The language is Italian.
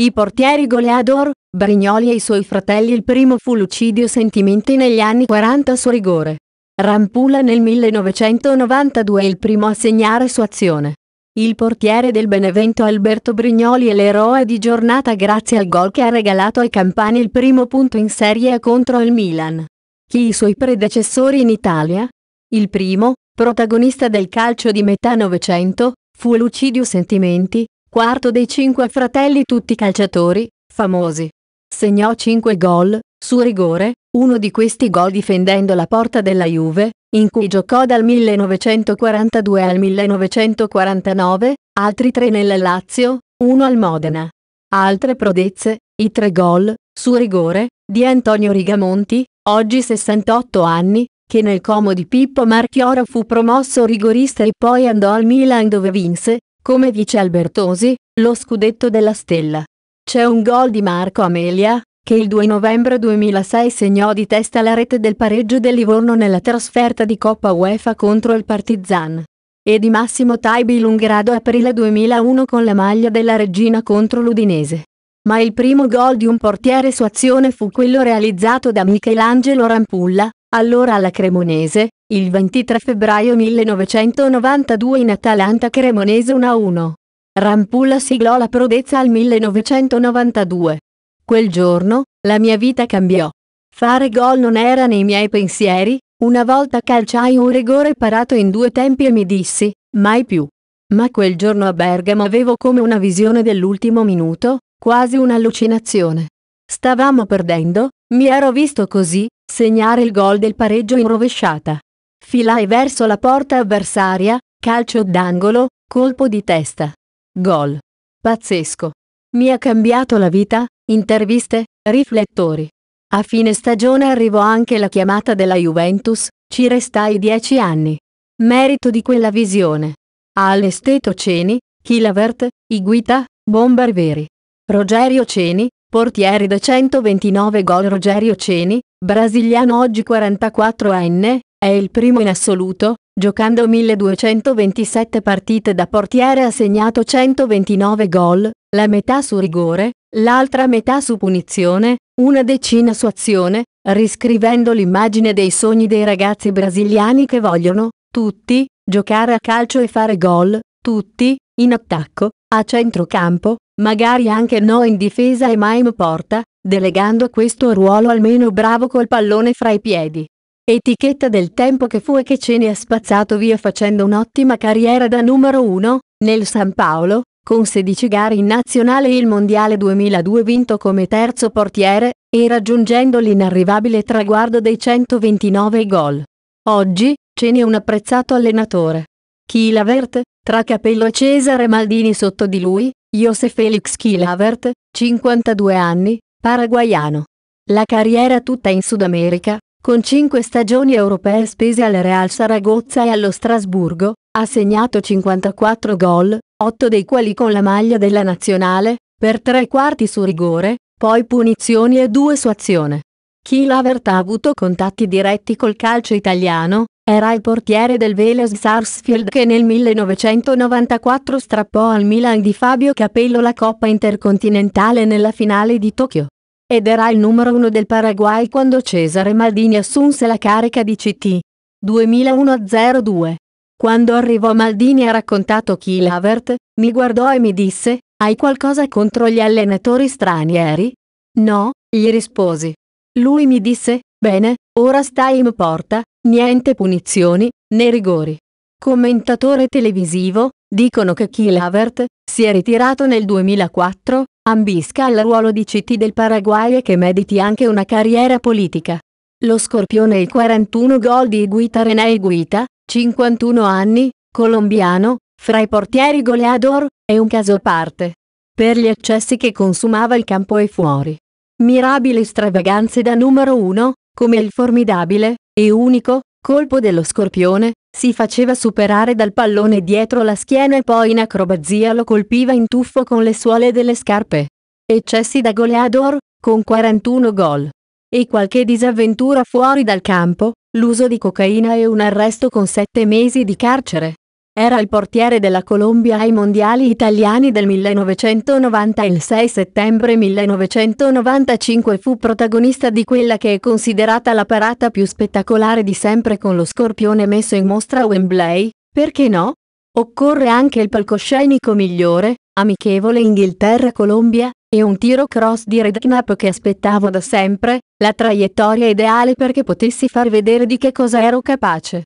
I portieri goleador, Brignoli e i suoi fratelli il primo fu Lucidio Sentimenti negli anni 40 su rigore. Rampula nel 1992 è il primo a segnare su azione. Il portiere del Benevento Alberto Brignoli è l'eroe di giornata grazie al gol che ha regalato ai Campani il primo punto in Serie contro il Milan. Chi i suoi predecessori in Italia? Il primo, protagonista del calcio di metà Novecento, fu Lucidio Sentimenti, quarto dei cinque fratelli tutti calciatori, famosi. Segnò cinque gol, su rigore, uno di questi gol difendendo la porta della Juve, in cui giocò dal 1942 al 1949, altri tre nella Lazio, uno al Modena. Altre prodezze, i tre gol, su rigore, di Antonio Rigamonti, oggi 68 anni, che nel comodo di Pippo Marchiora fu promosso rigorista e poi andò al Milan dove vinse, come dice Albertosi, lo scudetto della stella. C'è un gol di Marco Amelia, che il 2 novembre 2006 segnò di testa la rete del pareggio del Livorno nella trasferta di Coppa UEFA contro il Partizan. E di Massimo Taibi Lungrado aprile 2001 con la maglia della Regina contro l'Udinese. Ma il primo gol di un portiere su azione fu quello realizzato da Michelangelo Rampulla, allora alla Cremonese, il 23 febbraio 1992 in Atalanta Cremonese 1-1. Rampulla siglò la prodezza al 1992. Quel giorno, la mia vita cambiò. Fare gol non era nei miei pensieri, una volta calciai un rigore parato in due tempi e mi dissi, mai più. Ma quel giorno a Bergamo avevo come una visione dell'ultimo minuto, quasi un'allucinazione. Stavamo perdendo, mi ero visto così, segnare il gol del pareggio in rovesciata. Filai verso la porta avversaria, calcio d'angolo, colpo di testa. Gol. Pazzesco. Mi ha cambiato la vita, interviste, riflettori. A fine stagione arrivò anche la chiamata della Juventus, ci restai dieci anni. Merito di quella visione. Alesteto Ceni, Kilavert, Iguita, Veri. Rogerio Ceni, Portiere da 129 gol Rogerio Ceni, brasiliano oggi 44enne, è il primo in assoluto, giocando 1227 partite da portiere ha segnato 129 gol, la metà su rigore, l'altra metà su punizione, una decina su azione, riscrivendo l'immagine dei sogni dei ragazzi brasiliani che vogliono, tutti, giocare a calcio e fare gol, tutti, in attacco, a centrocampo, magari anche no in difesa e mai in porta, delegando questo ruolo almeno bravo col pallone fra i piedi. Etichetta del tempo che fu e che ce ne ha spazzato via facendo un'ottima carriera da numero uno, nel San Paolo, con 16 gare in nazionale e il Mondiale 2002 vinto come terzo portiere, e raggiungendo l'inarrivabile traguardo dei 129 gol. Oggi, ce n'è un apprezzato allenatore. Chi l'avert? Tra Capello e Cesare Maldini sotto di lui, Josef Felix Kilavert, 52 anni, paraguaiano. La carriera tutta in Sud America, con 5 stagioni europee spese al Real Saragozza e allo Strasburgo, ha segnato 54 gol, 8 dei quali con la maglia della nazionale, per tre quarti su rigore, poi punizioni e due su azione. Kilavert ha avuto contatti diretti col calcio italiano, era il portiere del Vélez Sarsfield che nel 1994 strappò al Milan di Fabio Capello la Coppa Intercontinentale nella finale di Tokyo. Ed era il numero uno del Paraguay quando Cesare Maldini assunse la carica di CT. 2001-02. Quando arrivò Maldini ha raccontato Kilavert, mi guardò e mi disse, hai qualcosa contro gli allenatori stranieri? No, gli risposi. Lui mi disse, Bene, ora sta in porta, niente punizioni, né rigori. Commentatore televisivo, dicono che Kilavert si è ritirato nel 2004, ambisca al ruolo di CT del Paraguay e che mediti anche una carriera politica. Lo scorpione e i 41 gol di Guita René Guita, 51 anni, colombiano, fra i portieri goleador, è un caso a parte. Per gli eccessi che consumava il campo e fuori. Mirabili stravaganze da numero 1, come il formidabile, e unico, colpo dello scorpione, si faceva superare dal pallone dietro la schiena e poi in acrobazia lo colpiva in tuffo con le suole delle scarpe. Eccessi da goleador, con 41 gol. E qualche disavventura fuori dal campo, l'uso di cocaina e un arresto con 7 mesi di carcere. Era il portiere della Colombia ai mondiali italiani del 1990 e il 6 settembre 1995 fu protagonista di quella che è considerata la parata più spettacolare di sempre con lo scorpione messo in mostra a Wembley, perché no? Occorre anche il palcoscenico migliore, amichevole Inghilterra-Colombia, e un tiro cross di Redknapp che aspettavo da sempre, la traiettoria ideale perché potessi far vedere di che cosa ero capace.